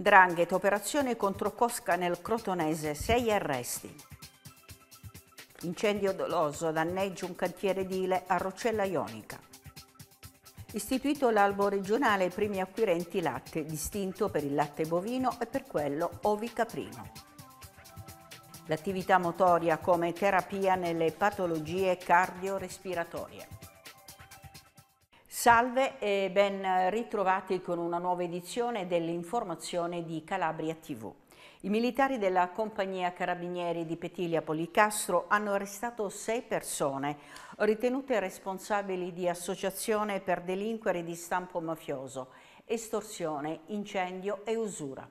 Drangheta, operazione contro Cosca nel Crotonese, 6 arresti. Incendio doloso danneggia un cantiere edile a Roccella Ionica. Istituito l'albo regionale ai primi acquirenti latte, distinto per il latte bovino e per quello ovicaprino. L'attività motoria come terapia nelle patologie cardiorespiratorie. Salve e ben ritrovati con una nuova edizione dell'informazione di Calabria TV. I militari della compagnia Carabinieri di Petilia Policastro hanno arrestato sei persone ritenute responsabili di associazione per delinquere di stampo mafioso, estorsione, incendio e usura.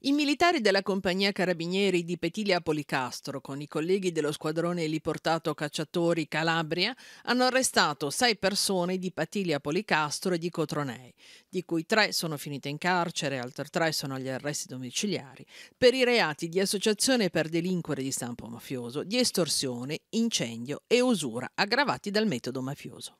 I militari della compagnia carabinieri di Petilia Policastro, con i colleghi dello squadrone liportato cacciatori Calabria, hanno arrestato sei persone di Petilia Policastro e di Cotronei, di cui tre sono finite in carcere, altre tre sono agli arresti domiciliari, per i reati di associazione per delinquere di stampo mafioso, di estorsione, incendio e usura aggravati dal metodo mafioso.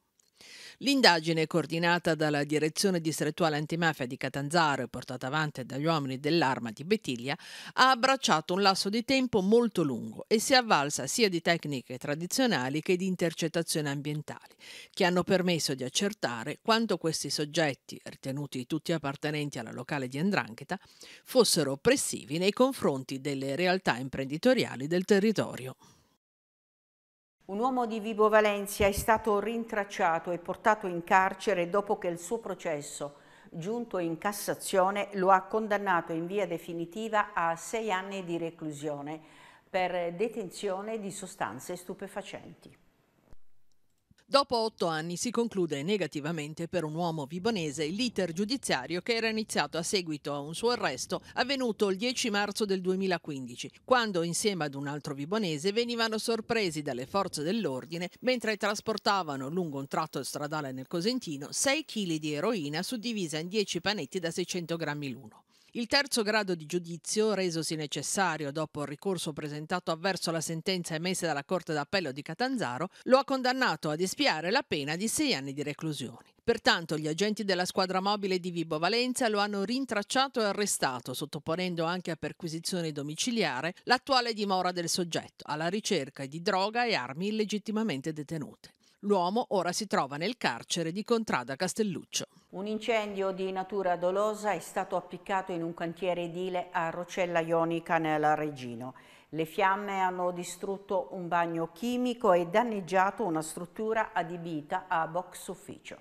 L'indagine, coordinata dalla Direzione Distrettuale Antimafia di Catanzaro e portata avanti dagli uomini dell'Arma di Betiglia ha abbracciato un lasso di tempo molto lungo e si è avvalsa sia di tecniche tradizionali che di intercettazioni ambientali, che hanno permesso di accertare quanto questi soggetti, ritenuti tutti appartenenti alla locale di Andrangheta, fossero oppressivi nei confronti delle realtà imprenditoriali del territorio. Un uomo di Vibo Valencia è stato rintracciato e portato in carcere dopo che il suo processo, giunto in Cassazione, lo ha condannato in via definitiva a sei anni di reclusione per detenzione di sostanze stupefacenti. Dopo otto anni si conclude negativamente per un uomo vibonese l'iter giudiziario che era iniziato a seguito a un suo arresto avvenuto il 10 marzo del 2015, quando insieme ad un altro vibonese venivano sorpresi dalle forze dell'ordine mentre trasportavano lungo un tratto stradale nel Cosentino 6 kg di eroina suddivisa in 10 panetti da 600 grammi l'uno. Il terzo grado di giudizio, resosi necessario dopo il ricorso presentato avverso la sentenza emessa dalla Corte d'Appello di Catanzaro, lo ha condannato ad espiare la pena di sei anni di reclusione. Pertanto gli agenti della squadra mobile di Vibo Valenza lo hanno rintracciato e arrestato, sottoponendo anche a perquisizione domiciliare l'attuale dimora del soggetto, alla ricerca di droga e armi illegittimamente detenute. L'uomo ora si trova nel carcere di Contrada Castelluccio. Un incendio di natura dolosa è stato appiccato in un cantiere edile a Rocella Ionica nel Regino. Le fiamme hanno distrutto un bagno chimico e danneggiato una struttura adibita a box ufficio.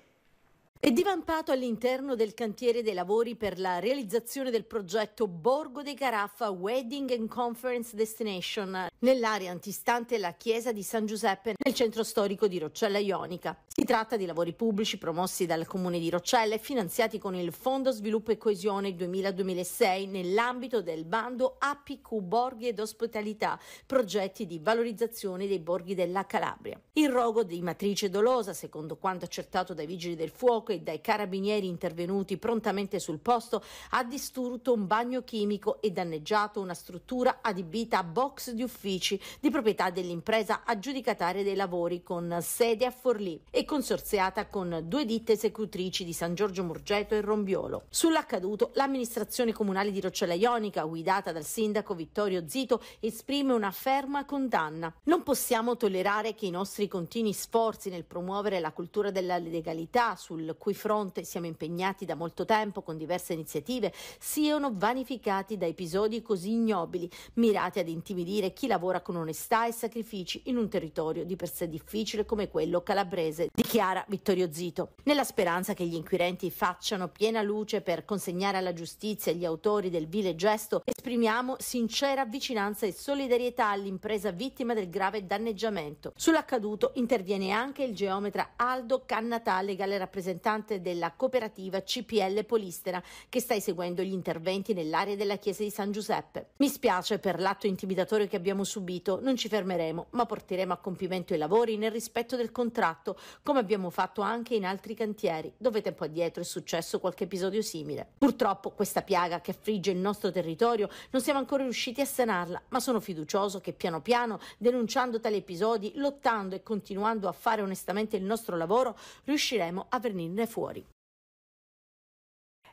È divampato all'interno del cantiere dei lavori per la realizzazione del progetto Borgo dei Caraffa Wedding and Conference Destination nell'area antistante la chiesa di San Giuseppe nel centro storico di Roccella Ionica. Si tratta di lavori pubblici promossi dal comune di Roccella e finanziati con il Fondo Sviluppo e Coesione 2000-2006 nell'ambito del bando APQ Borghi ed Ospitalità, progetti di valorizzazione dei borghi della Calabria. Il rogo di matrice dolosa, secondo quanto accertato dai vigili del fuoco, e dai carabinieri intervenuti prontamente sul posto ha distrutto un bagno chimico e danneggiato una struttura adibita a box di uffici di proprietà dell'impresa aggiudicataria dei lavori con sede a Forlì e consorziata con due ditte esecutrici di San Giorgio Murgeto e Rombiolo. Sull'accaduto l'amministrazione comunale di Roccella Ionica, guidata dal sindaco Vittorio Zito, esprime una ferma condanna. Non possiamo tollerare che i nostri continui sforzi nel promuovere la cultura della legalità sul cui fronte siamo impegnati da molto tempo con diverse iniziative, siano vanificati da episodi così ignobili, mirati ad intimidire chi lavora con onestà e sacrifici in un territorio di per sé difficile come quello calabrese, dichiara Vittorio Zito. Nella speranza che gli inquirenti facciano piena luce per consegnare alla giustizia gli autori del vile gesto, esprimiamo sincera vicinanza e solidarietà all'impresa vittima del grave danneggiamento. Sull'accaduto interviene anche il geometra Aldo Cannatà, legale rappresentante rappresentante della cooperativa CPL Polistera che sta eseguendo gli interventi nell'area della chiesa di San Giuseppe. Mi spiace per l'atto intimidatorio che abbiamo subito, non ci fermeremo, ma porteremo a compimento i lavori nel rispetto del contratto, come abbiamo fatto anche in altri cantieri, dove tempo addietro è successo qualche episodio simile. Purtroppo questa piaga che affligge il nostro territorio non siamo ancora riusciti a sanarla, ma sono fiducioso che piano piano, denunciando tali episodi, lottando e continuando a fare onestamente il nostro lavoro, riusciremo a venirne venirne fuori.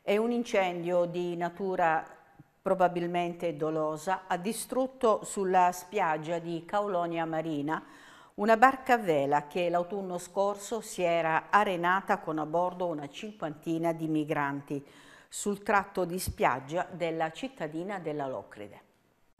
È un incendio di natura probabilmente dolosa, ha distrutto sulla spiaggia di Caulonia Marina una barca a vela che l'autunno scorso si era arenata con a bordo una cinquantina di migranti sul tratto di spiaggia della cittadina della Locride.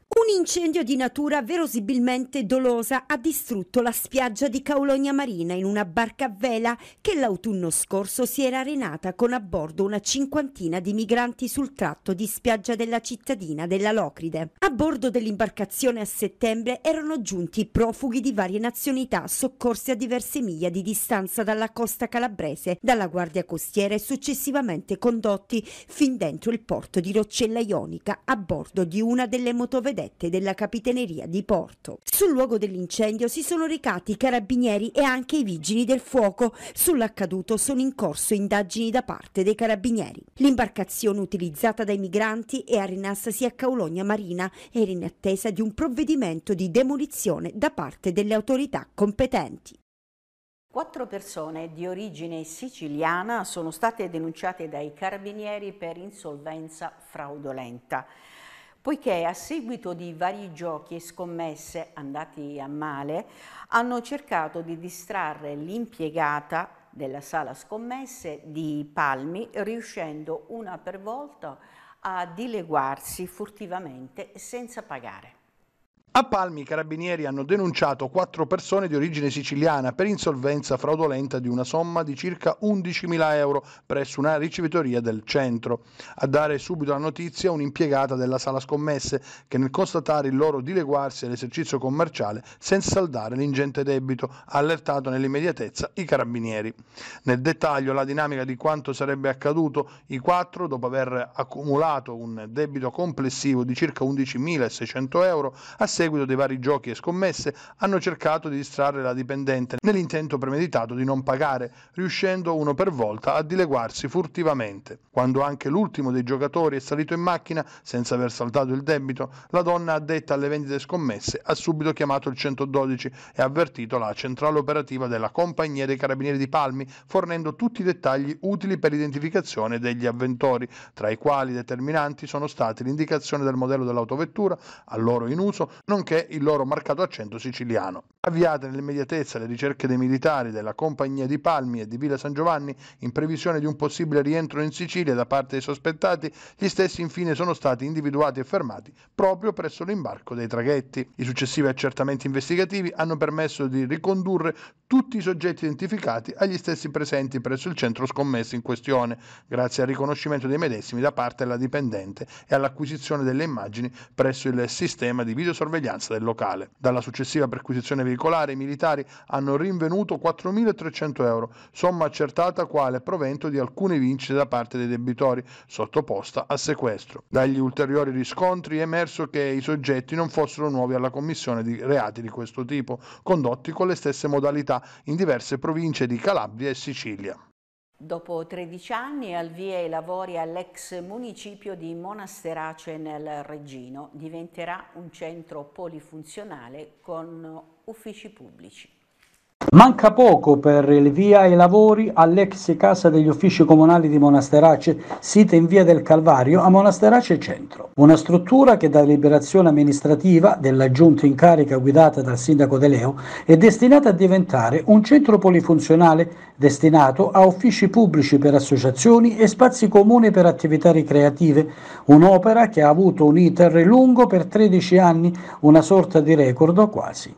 Un incendio di natura verosimilmente dolosa ha distrutto la spiaggia di Caolonia Marina in una barca a vela che l'autunno scorso si era arenata con a bordo una cinquantina di migranti sul tratto di spiaggia della cittadina della Locride. A bordo dell'imbarcazione a settembre erano giunti profughi di varie nazionalità soccorsi a diverse miglia di distanza dalla costa calabrese, dalla guardia costiera e successivamente condotti fin dentro il porto di Roccella Ionica a bordo di una delle motovedette vedette della Capitaneria di Porto. Sul luogo dell'incendio si sono recati i carabinieri e anche i vigili del fuoco. Sull'accaduto sono in corso indagini da parte dei carabinieri. L'imbarcazione utilizzata dai migranti è a rinassasi a Caulogna Marina era in attesa di un provvedimento di demolizione da parte delle autorità competenti. Quattro persone di origine siciliana sono state denunciate dai carabinieri per insolvenza fraudolenta poiché a seguito di vari giochi e scommesse andati a male hanno cercato di distrarre l'impiegata della sala scommesse di Palmi, riuscendo una per volta a dileguarsi furtivamente senza pagare. A Palmi i carabinieri hanno denunciato quattro persone di origine siciliana per insolvenza fraudolenta di una somma di circa 11.000 euro presso una ricevitoria del centro. A dare subito la notizia un'impiegata della sala scommesse che nel constatare il loro dileguarsi all'esercizio commerciale senza saldare l'ingente debito ha allertato nell'immediatezza i carabinieri. Nel dettaglio la dinamica di quanto sarebbe accaduto, i quattro dopo aver accumulato un debito complessivo di circa 11.600 euro a seguito seguito dei vari giochi e scommesse, hanno cercato di distrarre la dipendente nell'intento premeditato di non pagare, riuscendo uno per volta a dileguarsi furtivamente. Quando anche l'ultimo dei giocatori è salito in macchina senza aver saltato il debito, la donna addetta alle vendite scommesse ha subito chiamato il 112 e avvertito la centrale operativa della compagnia dei carabinieri di Palmi, fornendo tutti i dettagli utili per l'identificazione degli avventori, tra i quali determinanti sono stati l'indicazione del modello dell'autovettura, a loro in uso, non nonché il loro marcato accento siciliano. Avviate nell'immediatezza le ricerche dei militari della compagnia di Palmi e di Villa San Giovanni in previsione di un possibile rientro in Sicilia da parte dei sospettati, gli stessi infine sono stati individuati e fermati proprio presso l'imbarco dei traghetti. I successivi accertamenti investigativi hanno permesso di ricondurre tutti i soggetti identificati agli stessi presenti presso il centro scommesso in questione, grazie al riconoscimento dei medesimi da parte della dipendente e all'acquisizione delle immagini presso il sistema di videosorveglianza del locale. Dalla successiva perquisizione veicolare i militari hanno rinvenuto 4.300 euro, somma accertata quale provento di alcune vincite da parte dei debitori, sottoposta a sequestro. Dagli ulteriori riscontri è emerso che i soggetti non fossero nuovi alla commissione di reati di questo tipo, condotti con le stesse modalità in diverse province di Calabria e Sicilia. Dopo 13 anni Alvia e lavori all'ex municipio di Monasterace nel Regino, Diventerà un centro polifunzionale con uffici pubblici. Manca poco per il via ai lavori all'ex casa degli uffici comunali di Monasterace, sita in via del Calvario a Monasterace Centro. Una struttura che da liberazione amministrativa della giunta in carica guidata dal sindaco De Leo è destinata a diventare un centro polifunzionale destinato a uffici pubblici per associazioni e spazi comuni per attività ricreative, un'opera che ha avuto un iter lungo per 13 anni, una sorta di record quasi.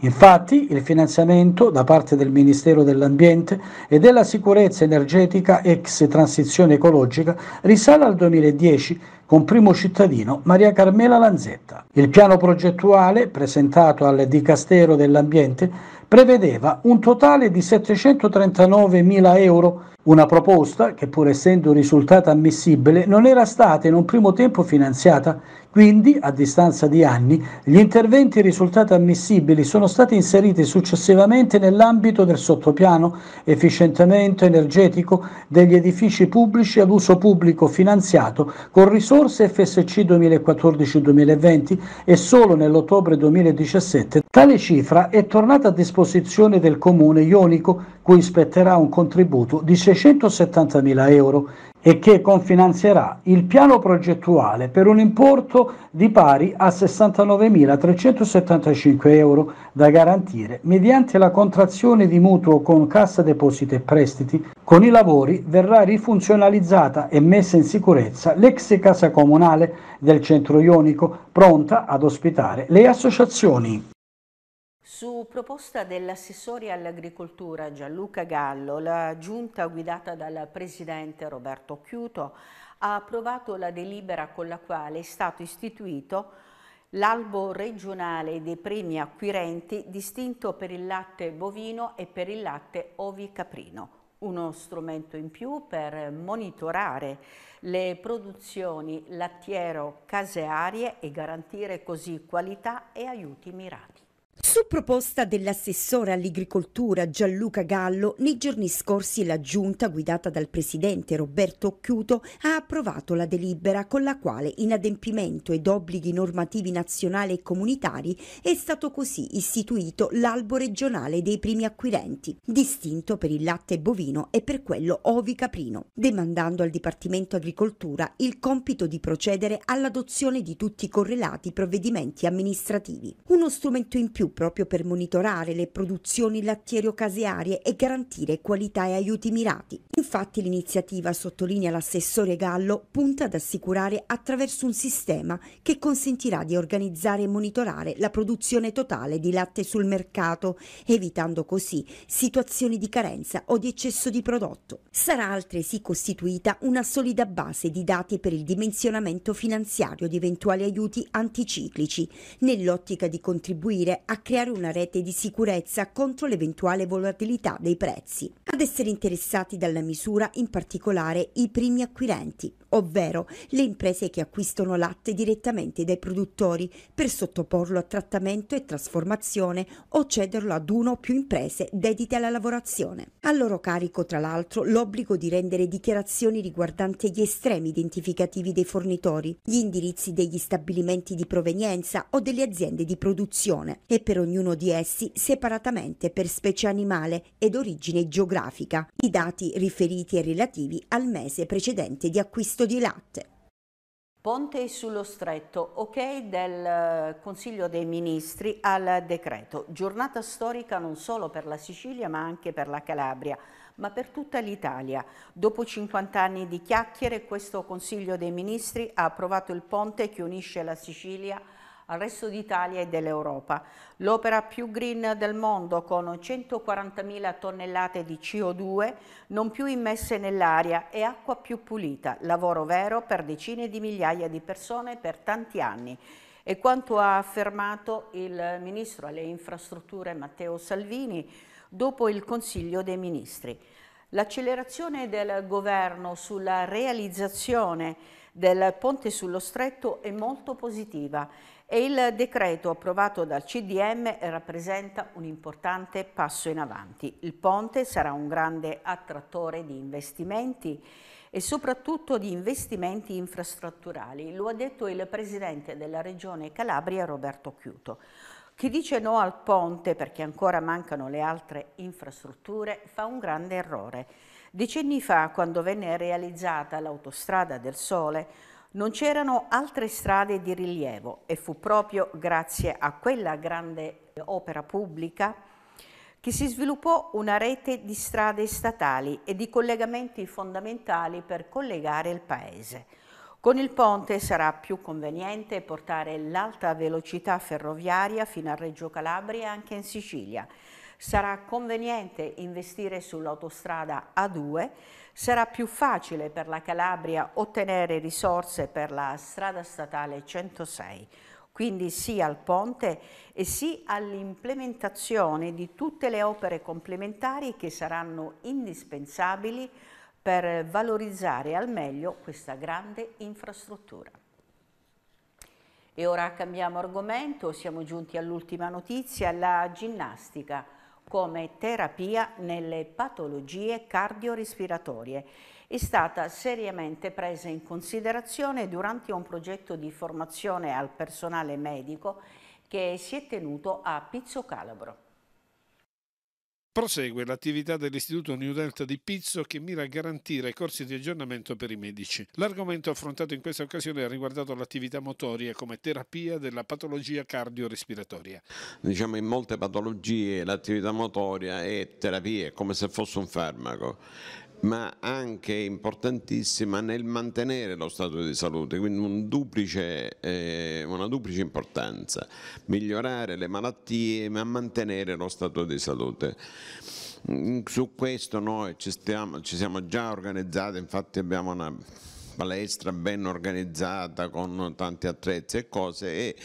Infatti il finanziamento da parte del Ministero dell'Ambiente e della Sicurezza Energetica ex Transizione Ecologica risale al 2010 con primo cittadino Maria Carmela Lanzetta. Il piano progettuale presentato al Dicastero dell'Ambiente prevedeva un totale di 739 mila euro, una proposta che pur essendo risultata ammissibile non era stata in un primo tempo finanziata, quindi a distanza di anni gli interventi risultati ammissibili sono stati inseriti successivamente nell'ambito del sottopiano efficientamento energetico degli edifici pubblici ad uso pubblico finanziato con risorse FSC 2014-2020 e solo nell'ottobre 2017 tale cifra è tornata a disposizione disposizione del comune ionico cui spetterà un contributo di 670.000 euro e che confinanzierà il piano progettuale per un importo di pari a 69.375 euro da garantire mediante la contrazione di mutuo con Cassa Depositi e Prestiti. Con i lavori verrà rifunzionalizzata e messa in sicurezza l'ex casa comunale del centro ionico pronta ad ospitare le associazioni. Su proposta dell'assessore all'agricoltura Gianluca Gallo, la giunta guidata dal presidente Roberto Chiuto ha approvato la delibera con la quale è stato istituito l'albo regionale dei premi acquirenti distinto per il latte bovino e per il latte ovicaprino, uno strumento in più per monitorare le produzioni lattiero-casearie e garantire così qualità e aiuti mirati. Su proposta dell'assessore all'agricoltura Gianluca Gallo, nei giorni scorsi la giunta guidata dal presidente Roberto Occhiuto ha approvato la delibera con la quale in adempimento ed obblighi normativi nazionali e comunitari è stato così istituito l'albo regionale dei primi acquirenti, distinto per il latte bovino e per quello ovi-caprino, demandando al Dipartimento Agricoltura il compito di procedere all'adozione di tutti i correlati provvedimenti amministrativi. Uno strumento in più più proprio per monitorare le produzioni lattiero-casearie e garantire qualità e aiuti mirati. Infatti l'iniziativa, sottolinea l'assessore Gallo, punta ad assicurare attraverso un sistema che consentirà di organizzare e monitorare la produzione totale di latte sul mercato, evitando così situazioni di carenza o di eccesso di prodotto. Sarà altresì costituita una solida base di dati per il dimensionamento finanziario di eventuali aiuti anticiclici, nell'ottica di contribuire a creare una rete di sicurezza contro l'eventuale volatilità dei prezzi. Ad essere interessati dalla misura in particolare i primi acquirenti, ovvero le imprese che acquistano latte direttamente dai produttori per sottoporlo a trattamento e trasformazione o cederlo ad una o più imprese dedite alla lavorazione. Al loro carico, tra l'altro, l'obbligo di rendere dichiarazioni riguardanti gli estremi identificativi dei fornitori, gli indirizzi degli stabilimenti di provenienza o delle aziende di produzione e per ognuno di essi separatamente per specie animale ed origine geografica, i dati riferiti e relativi al mese precedente di acquisto gusto di latte. Ponte sullo stretto, ok del eh, Consiglio dei Ministri al decreto. Giornata storica non solo per la Sicilia ma anche per la Calabria, ma per tutta l'Italia. Dopo 50 anni di chiacchiere questo Consiglio dei Ministri ha approvato il ponte che unisce la Sicilia a al resto d'Italia e dell'Europa. L'opera più green del mondo con 140.000 tonnellate di CO2 non più immesse nell'aria e acqua più pulita, lavoro vero per decine di migliaia di persone per tanti anni. E quanto ha affermato il Ministro alle Infrastrutture Matteo Salvini dopo il Consiglio dei Ministri. L'accelerazione del governo sulla realizzazione del ponte sullo stretto è molto positiva e il decreto approvato dal CDM rappresenta un importante passo in avanti. Il ponte sarà un grande attrattore di investimenti e soprattutto di investimenti infrastrutturali, lo ha detto il Presidente della Regione Calabria Roberto Chiuto. Chi dice no al ponte perché ancora mancano le altre infrastrutture fa un grande errore. Decenni fa, quando venne realizzata l'autostrada del Sole, non c'erano altre strade di rilievo e fu proprio grazie a quella grande opera pubblica che si sviluppò una rete di strade statali e di collegamenti fondamentali per collegare il paese. Con il ponte sarà più conveniente portare l'alta velocità ferroviaria fino a Reggio Calabria e anche in Sicilia. Sarà conveniente investire sull'autostrada A2 sarà più facile per la Calabria ottenere risorse per la strada statale 106, quindi sì al ponte e sì all'implementazione di tutte le opere complementari che saranno indispensabili per valorizzare al meglio questa grande infrastruttura. E ora cambiamo argomento, siamo giunti all'ultima notizia, la ginnastica come terapia nelle patologie cardiorespiratorie. È stata seriamente presa in considerazione durante un progetto di formazione al personale medico che si è tenuto a Pizzo Calabro. Prosegue l'attività dell'Istituto New Delta di Pizzo che mira a garantire corsi di aggiornamento per i medici. L'argomento affrontato in questa occasione ha riguardato l'attività motoria come terapia della patologia cardiorespiratoria. Diciamo in molte patologie l'attività motoria è terapia, è come se fosse un farmaco ma anche importantissima nel mantenere lo stato di salute, quindi un duplice, eh, una duplice importanza, migliorare le malattie ma mantenere lo stato di salute. Mm, su questo noi ci, stiamo, ci siamo già organizzati, infatti abbiamo una palestra ben organizzata con tanti attrezzi e cose e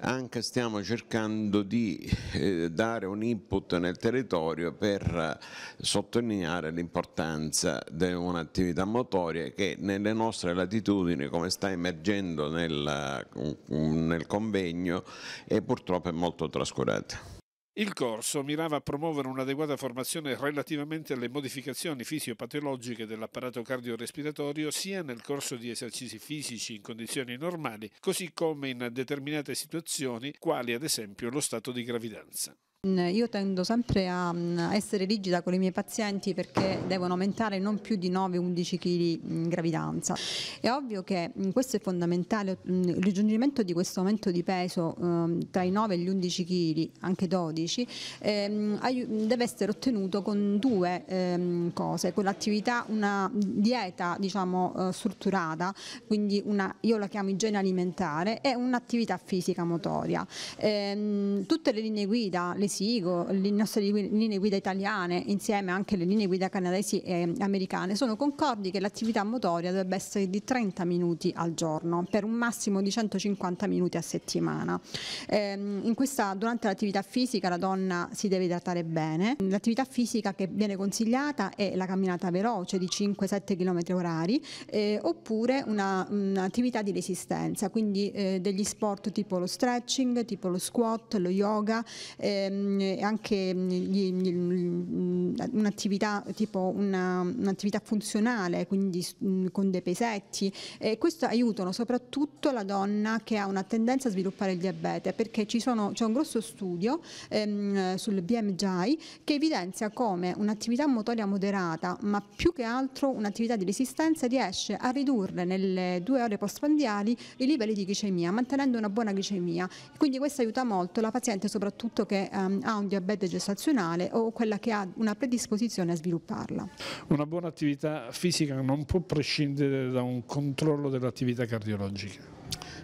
anche stiamo cercando di eh, dare un input nel territorio per eh, sottolineare l'importanza di un'attività motoria che nelle nostre latitudini come sta emergendo nel, eh, nel convegno è purtroppo molto trascurata. Il corso mirava a promuovere un'adeguata formazione relativamente alle modificazioni fisiopatologiche dell'apparato cardiorespiratorio sia nel corso di esercizi fisici in condizioni normali, così come in determinate situazioni, quali ad esempio lo stato di gravidanza. Mm, io tendo sempre a mm, essere rigida con i miei pazienti perché devono aumentare non più di 9-11 kg in gravidanza. È ovvio che mm, questo è fondamentale, il raggiungimento di questo aumento di peso ehm, tra i 9 e gli 11 kg, anche 12, ehm, deve essere ottenuto con due ehm, cose, con l'attività, una dieta diciamo, eh, strutturata, quindi una, io la chiamo igiene alimentare, e un'attività fisica motoria. Tutte le linee guida, le SIGO, le nostre linee guida italiane, insieme anche alle linee guida canadesi e americane, sono concordi che l'attività motoria dovrebbe essere di 30 minuti al giorno, per un massimo di 150 minuti a settimana. Eh, questa, durante l'attività fisica la donna si deve idratare bene. L'attività fisica che viene consigliata è la camminata veloce di 5-7 km orari, eh, oppure un'attività di resistenza, quindi eh, degli sport tipo lo stretching, tipo lo squat, lo yoga, ehm, Ehm, anche mm, gli, gli, mm, mm, un'attività tipo una, un'attività funzionale, quindi con dei pesetti. E questo aiutano soprattutto la donna che ha una tendenza a sviluppare il diabete, perché sono, c'è un grosso studio ehm, sul BMGI che evidenzia come un'attività motoria moderata, ma più che altro un'attività di resistenza, riesce a ridurre nelle due ore postprandiali i livelli di glicemia, mantenendo una buona glicemia. Quindi questo aiuta molto la paziente, soprattutto che ha ehm, ha un diabete gestazionale o quella che ha una predisposizione a svilupparla. Una buona attività fisica non può prescindere da un controllo dell'attività cardiologica?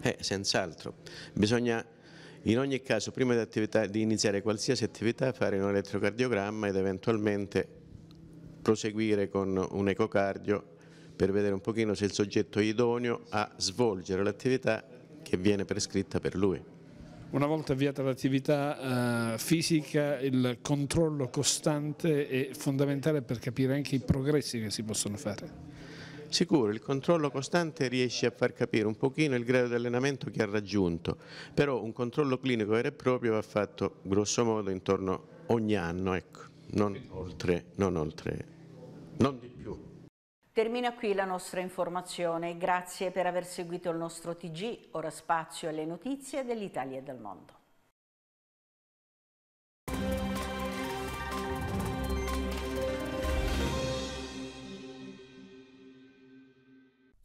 Eh, senz'altro. Bisogna in ogni caso, prima di, di iniziare qualsiasi attività, fare un elettrocardiogramma ed eventualmente proseguire con un ecocardio per vedere un pochino se il soggetto è idoneo a svolgere l'attività che viene prescritta per lui una volta avviata l'attività eh, fisica il controllo costante è fondamentale per capire anche i progressi che si possono fare. Sicuro, il controllo costante riesce a far capire un pochino il grado di allenamento che ha raggiunto, però un controllo clinico vero e proprio va fatto grosso modo intorno ogni anno, ecco, non oltre, non oltre, non di più. Termina qui la nostra informazione. Grazie per aver seguito il nostro TG. Ora spazio alle notizie dell'Italia e del mondo.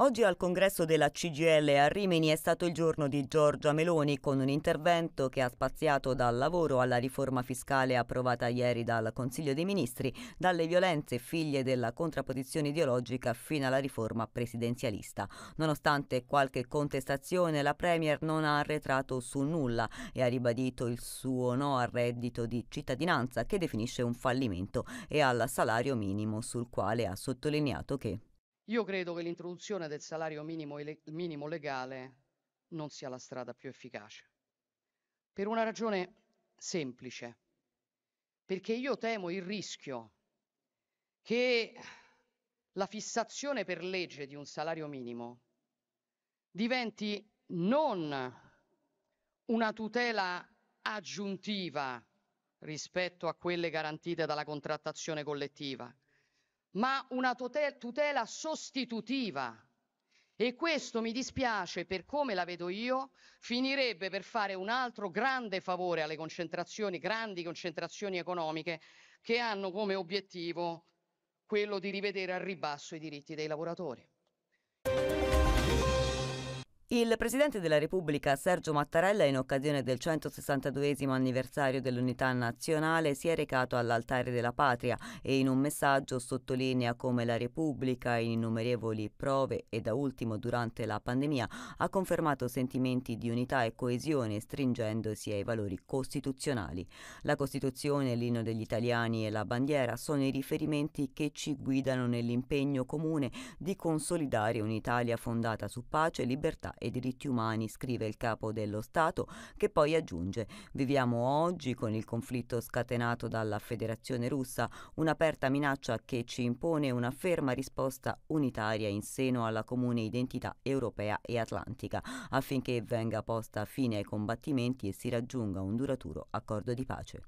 Oggi al congresso della CGL a Rimini è stato il giorno di Giorgia Meloni con un intervento che ha spaziato dal lavoro alla riforma fiscale approvata ieri dal Consiglio dei Ministri, dalle violenze figlie della contrapposizione ideologica fino alla riforma presidenzialista. Nonostante qualche contestazione, la Premier non ha arretrato su nulla e ha ribadito il suo no al reddito di cittadinanza che definisce un fallimento e al salario minimo sul quale ha sottolineato che io credo che l'introduzione del salario minimo, minimo legale non sia la strada più efficace, per una ragione semplice, perché io temo il rischio che la fissazione per legge di un salario minimo diventi non una tutela aggiuntiva rispetto a quelle garantite dalla contrattazione collettiva, ma una tutela sostitutiva. E questo mi dispiace per come la vedo io, finirebbe per fare un altro grande favore alle concentrazioni, grandi concentrazioni economiche che hanno come obiettivo quello di rivedere al ribasso i diritti dei lavoratori. Il Presidente della Repubblica Sergio Mattarella in occasione del 162 anniversario dell'unità nazionale si è recato all'altare della patria e in un messaggio sottolinea come la Repubblica in innumerevoli prove e da ultimo durante la pandemia ha confermato sentimenti di unità e coesione stringendosi ai valori costituzionali. La Costituzione, l'inno degli italiani e la bandiera sono i riferimenti che ci guidano nell'impegno comune di consolidare un'Italia fondata su pace, libertà e diritti umani, scrive il capo dello Stato, che poi aggiunge Viviamo oggi, con il conflitto scatenato dalla Federazione russa, un'aperta minaccia che ci impone una ferma risposta unitaria in seno alla comune identità europea e atlantica, affinché venga posta fine ai combattimenti e si raggiunga un duraturo accordo di pace.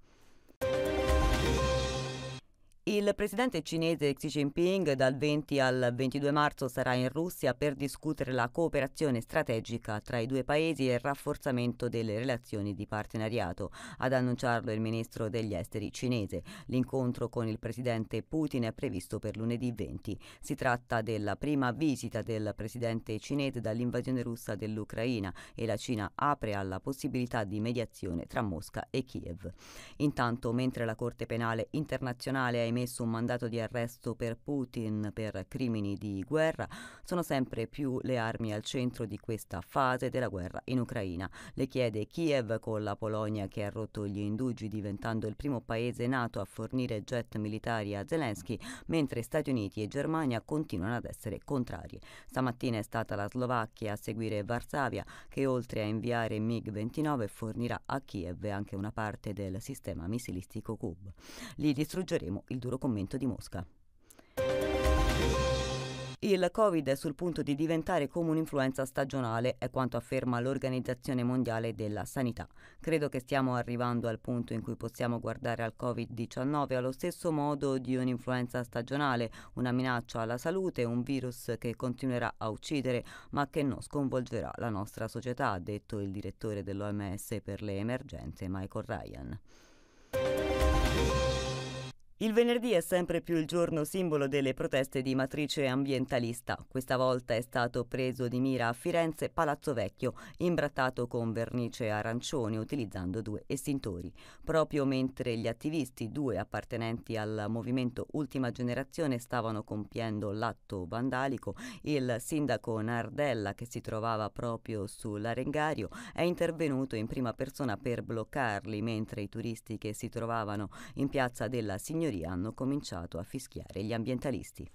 Il presidente cinese Xi Jinping dal 20 al 22 marzo sarà in Russia per discutere la cooperazione strategica tra i due paesi e il rafforzamento delle relazioni di partenariato, ad annunciarlo il ministro degli esteri cinese. L'incontro con il presidente Putin è previsto per lunedì 20. Si tratta della prima visita del presidente cinese dall'invasione russa dell'Ucraina e la Cina apre alla possibilità di mediazione tra Mosca e Kiev. Intanto, mentre la Corte Penale Internazionale ha emesso un mandato di arresto per Putin per crimini di guerra, sono sempre più le armi al centro di questa fase della guerra in Ucraina. Le chiede Kiev con la Polonia che ha rotto gli indugi diventando il primo paese nato a fornire jet militari a Zelensky, mentre Stati Uniti e Germania continuano ad essere contrarie. Stamattina è stata la Slovacchia a seguire Varsavia che oltre a inviare MiG-29 fornirà a Kiev anche una parte del sistema missilistico Kub. Li distruggeremo il duro commento di Mosca. Il Covid è sul punto di diventare come un'influenza stagionale, è quanto afferma l'Organizzazione Mondiale della Sanità. Credo che stiamo arrivando al punto in cui possiamo guardare al Covid-19 allo stesso modo di un'influenza stagionale, una minaccia alla salute, un virus che continuerà a uccidere, ma che non sconvolgerà la nostra società, ha detto il direttore dell'OMS per le emergenze Michael Ryan. Il venerdì è sempre più il giorno simbolo delle proteste di matrice ambientalista. Questa volta è stato preso di mira a Firenze Palazzo Vecchio, imbrattato con vernice arancione utilizzando due estintori. Proprio mentre gli attivisti, due appartenenti al movimento Ultima Generazione, stavano compiendo l'atto vandalico, il sindaco Nardella, che si trovava proprio sull'arengario, è intervenuto in prima persona per bloccarli, mentre i turisti che si trovavano in piazza della Signoria teoria hanno cominciato a fischiare gli ambientalisti.